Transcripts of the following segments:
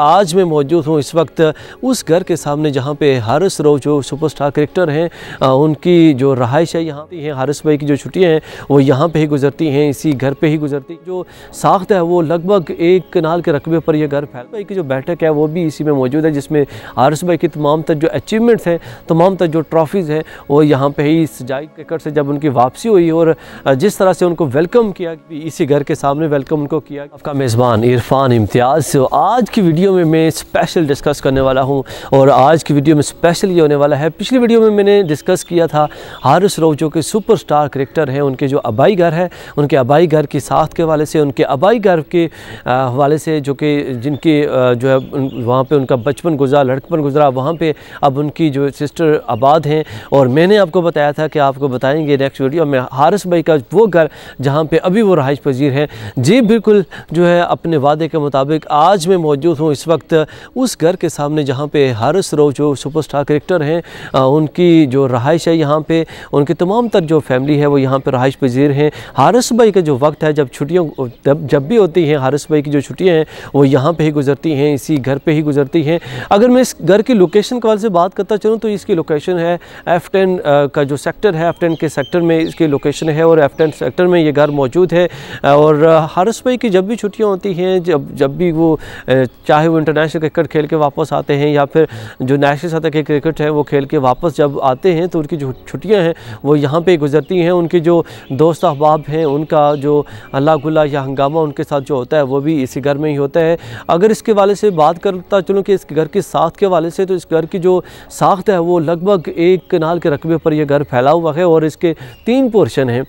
आज मैं मौजूद हूँ इस वक्त उस घर के सामने जहाँ पे हारिस रो जो सुपरस्टार क्रिकेटर हैं उनकी जो रहाइश है यहाँ पे है हारिस भाई की जो छुट्टियाँ हैं वो यहाँ पे ही गुजरती हैं इसी घर पे ही गुजरती जो साख्त है वो लगभग एक कनाल के रकबे पर यह घर फैल भाई की जो बैठक है वो भी इसी में मौजूद है जिसमें हारिस भाई की तमाम तर जो अचीवमेंट्स हैं तमाम तर जो ट्रॉफीज़ हैं वो यहाँ पर ही सजाई क्रिकेट से जब उनकी वापसी हुई और जिस तरह से उनको वेलकम किया इसी घर के सामने वेलकम उनको किया आपका मेज़बान इरफान इम्तियाज़ आज की वीडियो वीडियो में मैं स्पेशल डिस्कस करने वाला हूँ और आज की वीडियो में स्पेशल ये होने वाला है पिछली वीडियो में मैंने डिस्कस किया था हारिस रऊ जो कि सुपर स्टार करेक्टर हैं उनके जो अबाई घर है उनके अबाई घर की साथ के वाले से उनके अबाई घर के हवाले से जो कि जिनके जो है वहाँ पर उनका बचपन गुजरा लड़कपन गुजरा वहाँ पर अब उनकी जो सिस्टर आबाद हैं और मैंने आपको बताया था कि आपको बताएंगे नेक्स्ट वीडियो में हारिस भाई का वो घर जहाँ पर अभी वो रहाइश पजीर हैं जी बिल्कुल जो है अपने वादे के मुताबिक आज मैं मौजूद हूँ इस वक्त उस घर के सामने जहाँ पे हारिस रो जो सुपरस्टार करेक्टर हैं उनकी जो रहाइश है यहाँ पे उनकी तमाम तर जो फैमिली है वो यहाँ पे रहाइश पजीर हैं हारिस भाई का जो वक्त है जब छुट्टियों जब भी होती हैं हारिस भाई की जो छुट्टियाँ हैं वो यहाँ पर ही गुजरती हैं इसी घर पर ही गुजरती हैं अगर मैं इस घर की लोकेशन के वाले से बात करता चलूँ तो इसकी लोकेशन है एफ टेन का जो सेक्टर है एफ के सेक्टर में इसकी लोकेशन है और एफ टेन सेक्टर में ये घर मौजूद है और हारिस भाई की जब भी छुट्टियाँ होती हैं जब जब भी वो चाहे चाहे वो इंटरनेशनल क्रिकेट खेल के वापस आते हैं या फिर जो नेशनल सतह के क्रिकेट है वो खेल के वापस जब आते हैं तो उनकी जो छुट्टियाँ हैं वो यहाँ पर गुजरती हैं उनके जो दोस्त अहबाब हैं उनका जो अल्लाह गुल्ला या हंगामा उनके साथ जो होता है वो भी इसी घर में ही होता है अगर इसके वाले से बात करता चलूँ कि इस घर की साख के वाले से तो इस घर की जो साख्त है वो लगभग एक कनाल के रकबे पर यह घर फैला हुआ है और इसके तीन पोर्शन हैं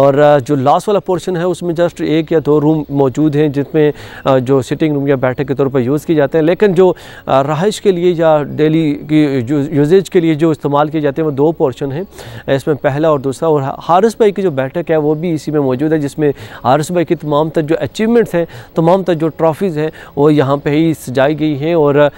और जो लास्ट वाला पोर्शन है उसमें जस्ट एक या दो रूम मौजूद हैं जिसमें जो सिटिंग रूम या बैठक के तौर पर यूज़ यूज़ किए जाते हैं लेकिन जो रहाइश के लिए या डेली की यूजेज के लिए जो इस्तेमाल किए जाते हैं वो दो पोर्शन हैं इसमें पहला और दूसरा और हारस भाई की जो बैठक है वो भी इसी में मौजूद है जिसमें हारिस भाई की तमाम तर जो अचीवमेंट्स हैं तमाम तर जो ट्रॉफीज़ हैं वो यहाँ पर ही सजाई गई हैं और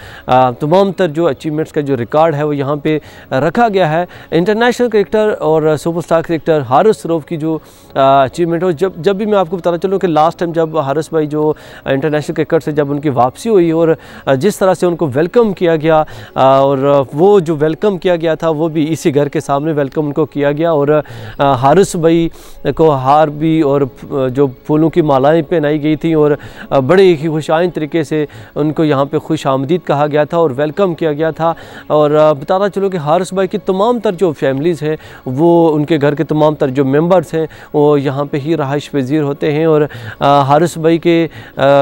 तमाम तर जो अचीवमेंट्स का जो रिकॉर्ड है वो यहाँ पर रखा गया है इंटरनेशनल क्रिकेटर और सुपरस्टार क्रिकेटर हारस रोफ की जो अचीवमेंट हो जब जब भी मैं आपको बताना चलूँ कि लास्ट टाइम जब हारस भाई जो इंटरनेशनल क्रिकेट से जब उनकी वापसी हुई हुई और जिस तरह से उनको वेलकम किया गया और वो जो वेलकम किया गया था वो भी इसी घर के सामने वेलकम उनको किया गया और हारिस भाई को हार भी और जो फूलों की मालाएं पहनाई गई थी और बड़े ही खुशाइन तरीके से उनको यहाँ पर खुश आमदीद कहा गया था और वेलकम किया गया था और बताना चलो कि हारिस भाई की तमाम तर जो फैमिलीज़ हैं वो उनके घर के तमाम तर जो मेम्बर्स हैं वो यहाँ पर ही रहाइश पजीर होते हैं और हारिस भाई के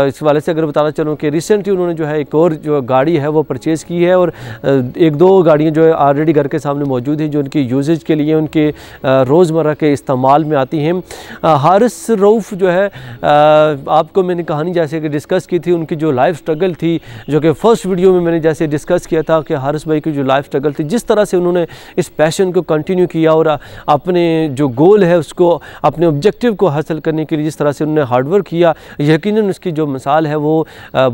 इस वाले से अगर बताना चलूँ कि रिसेंटली उन्होंने जो है एक और जो गाड़ी है वो परचेज़ की है और एक दो गाड़ियाँ जो है ऑलरेडी घर के सामने मौजूद हैं जो उनकी यूजेज के लिए उनके रोज़मर्रा के इस्तेमाल में आती हैं हारिस रऊफ़ जो है आपको मैंने कहानी जैसे कि डिस्कस की थी उनकी जो लाइफ स्ट्रगल थी जो कि फ़र्स्ट वीडियो में मैंने जैसे डिस्कस किया था कि हारिस भाई की जो लाइफ स्ट्रगल थी जिस तरह से उन्होंने इस पैशन को कंटिन्यू किया और अपने जो गोल है उसको अपने ऑब्जेक्टिव को हासिल करने के लिए जिस तरह से उन्होंने हार्डवर्क किया यकीन उसकी जो मिसाल है वो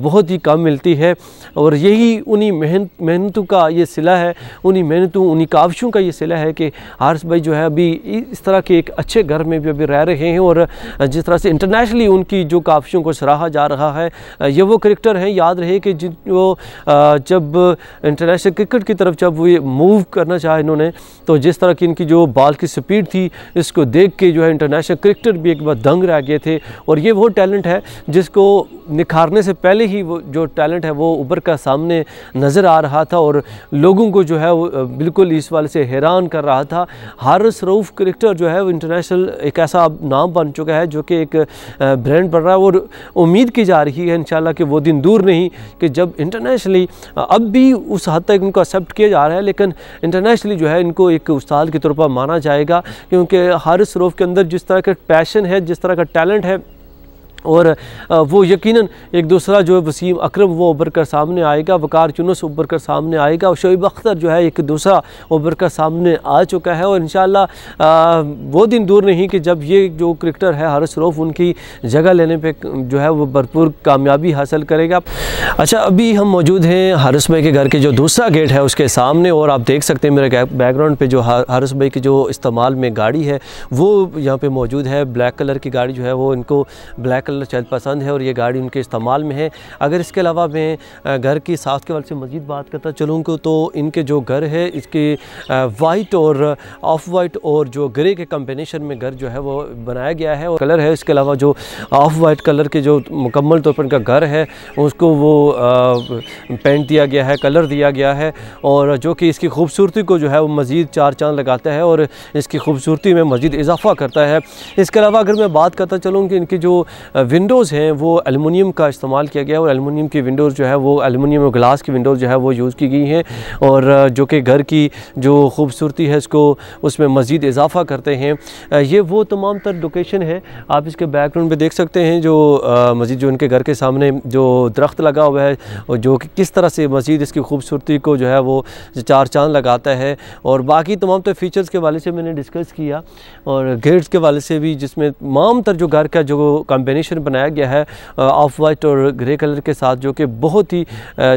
बहुत ही कम कम मिलती है और यही उन्हीं मेहनत मेहनतों का ये सिला है उन्हीं मेहनतों उन्हीं काविशों का ये सिला है कि हारिस भाई जो है अभी इस तरह के एक अच्छे घर में भी अभी रह रहे हैं और जिस तरह से इंटरनेशनली उनकी जो काविशों को सराहा जा रहा है ये वो करेक्टर हैं याद रहे कि जिन वो जब इंटरनेशनल क्रिकेट की तरफ जब ये मूव करना चाहे इन्होंने तो जिस तरह की इनकी जो बॉल की स्पीड थी इसको देख के जो है इंटरनेशनल क्रिकेटर भी एक बार दंग रह गए थे और ये वो टैलेंट है जिसको निखारने से पहले ही वो जो टैलेंट है वो उबर का सामने नज़र आ रहा था और लोगों को जो है वो बिल्कुल इस वाले से हैरान कर रहा था हारस रऊफ़ क्रिकेटर जो है वो इंटरनेशनल एक ऐसा नाम बन चुका है जो कि एक ब्रांड बन रहा है और उम्मीद की जा रही है इन कि वो दिन दूर नहीं कि जब इंटरनेशनली अब भी उस हद तक इनको एक्सेप्ट किया जा रहा है लेकिन इंटरनेशनली जो है इनको एक उस्ताद के तौर पर माना जाएगा क्योंकि हारस रऊफ के अंदर जिस तरह का पैशन है जिस तरह का टैलेंट है और वो यकीनन एक दूसरा जो है वसीम अक्रम वो उभर कर सामने आएगा वकार चुनस उभर कर सामने आएगा और शोब अख्तर जो है एक दूसरा उभर कर सामने आ चुका है और इन वो दिन दूर नहीं कि जब ये जो क्रिकेटर है हरस शरूफ उनकी जगह लेने पे जो है वो भरपूर कामयाबी हासिल करेगा अच्छा अभी हम मौजूद हैं हरस भाई के घर के जो दूसरा गेट है उसके सामने और आप देख सकते हैं मेरे बैकग्राउंड पर जो हरस भाई की जो इस्तेमाल में गाड़ी है वो यहाँ पर मौजूद है ब्लैक कलर की गाड़ी जो है वो इनको ब्लैक कलर शायद पसंद है और ये गाड़ी उनके इस्तेमाल में है अगर इसके अलावा मैं घर की सास के वाले से मज़ीद बात करता चलूँ तो इनके जो घर है इसके वाइट और ऑफ वाइट और जो ग्रे के कम्बिनेशन में घर जो है वो बनाया गया है और कलर है इसके अलावा जो ऑफ वाइट कलर के जो मुकम्मल तौर पर इनका घर है उसको वो पेंट दिया गया है कलर दिया गया है और जो कि इसकी खूबसूरती को जो है वो मज़ीद चार चांद लगाता है और इसकी खूबसूरती में मज़ीद इजाफा करता है इसके अलावा अगर मैं बात करता चलूँ कि इनकी जो विंडोज़ हैं वो एलमिनियम का इस्तेमाल किया गया है और एलमिनियम की विंडोज़ जो है वो एलमिनियम और ग्लास की विंडोज़ जो है वो यूज़ की गई हैं और जो कि घर की जो खूबसूरती है इसको उसमें मज़ीद इजाफ़ा करते हैं ये वो तमाम तर लोकेशन है आप इसके बैकग्राउंड पर देख सकते हैं जो मज़ीद जो इनके घर के सामने जो दरख्त लगा हुआ है और जो कि किस तरह से मज़ीद इसकी खूबसूरती को जो है वो चार चाँद लगाता है और बाकी तमाम तर फीचर्स के वाले से मैंने डिस्कस किया और गेट्स के वाले से भी जिसमें तमाम तर जो घर का जो कॉम्बिनेशन कॉम्बिनेशन बनाया गया है ऑफ वाइट और ग्रे कलर के साथ जो कि बहुत ही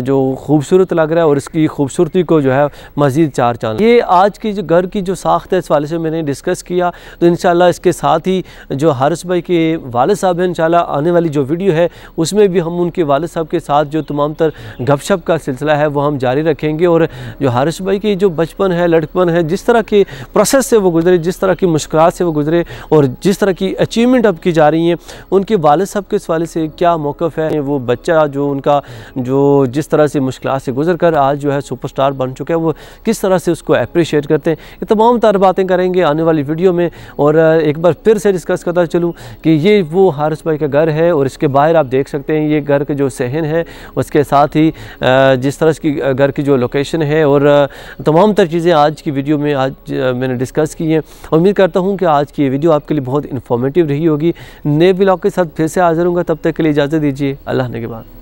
जो खूबसूरत लग रहा है और इसकी खूबसूरती को जो है मज़ीद चार चांद ये आज की जो घर की जो साख्त है इस वाले से मैंने डिस्कस किया तो इन इसके साथ ही जो हारिस भाई के वाल साहब हैं इन आने वाली जो वीडियो है उसमें भी हम उनके वाल साहब के साथ जो तमाम तर गपशप का सिलसिला है वो हम जारी रखेंगे और जो हारिस भाई की जो बचपन है लड़कपन है जिस तरह के प्रोसेस से वो गुजरे जिस तरह की मुश्किल से वो गुजरे और जिस तरह की अचीवमेंट अब की जा रही हैं उनके उनके वाल साहब के इस वाले से क्या मौक़ है वो बच्चा जो उनका जो जिस तरह से मुश्किल से गुजर कर आज जो है सुपरस्टार बन चुका है वो किस तरह से उसको अप्रिशिएट करते हैं ये तमाम तर बातें करेंगे आने वाली वीडियो में और एक बार फिर से डिस्कस करता चलूँ कि ये वो हारस भाई का घर है और इसके बाहर आप देख सकते हैं ये घर का जो सहन है उसके साथ ही जिस तरह की घर की जो लोकेशन है और तमाम तर चीज़ें आज की वीडियो में आज मैंने डिस्कस की हैं उम्मीद करता हूँ कि आज की ये वीडियो आपके लिए बहुत इन्फॉर्मेटिव रही होगी नए ब्लॉग के साथ साथ फिर से हाजिर हूँगा तब तक के लिए इजाज़त दीजिए अल्लाह ने के बाद